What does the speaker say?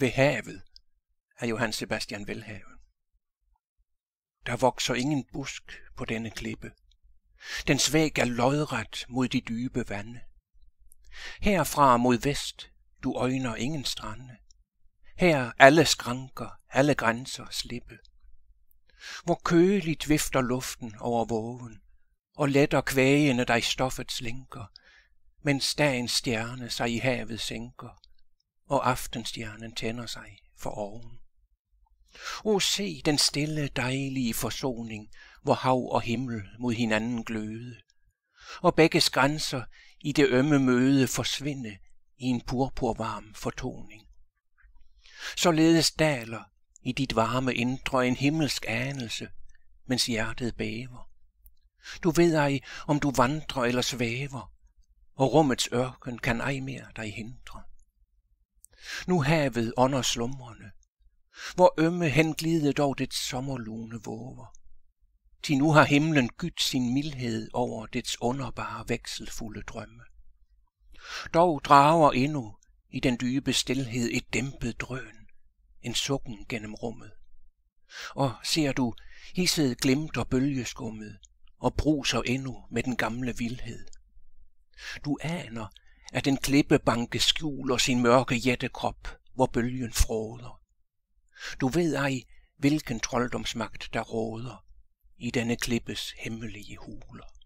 ved havet af Johann Sebastian Velhaven. Der vokser ingen busk på denne klippe. Dens væg er lodret mod de dybe vande. Herfra mod vest, du øjner ingen strande. Her alle skranker, alle grænser slippe. Hvor køligt vifter luften over vågen, og letter kvægene dig stoffets slinker, mens dagens stjerne sig i havet sænker, og aftenstjernen tænder sig for oven. O se den stille dejlige forsoning, hvor hav og himmel mod hinanden gløde, og begges grænser i det ømme møde forsvinde i en purpurvarm fortoning. Således daler i dit varme indre en himmelsk anelse, mens hjertet bæver. Du ved ej, om du vandrer eller svæver, og rummets ørken kan ej mere dig hindre nu havet ånder slumrende, hvor ømme henglide dog det sommerlune våger. Til nu har himlen gydt sin mildhed over dets underbare vekselfulde drømme. Dog drager endnu i den dybe stilhed et dæmpet drøn, en sukken gennem rummet. Og ser du, hisset glemt og bølgeskummet, og bruser endnu med den gamle vildhed. Du aner, at en klippebanke skjuler sin mørke jættekrop, hvor bølgen froder. Du ved ej, hvilken trolddomsmagt der råder i denne klippes hemmelige huler.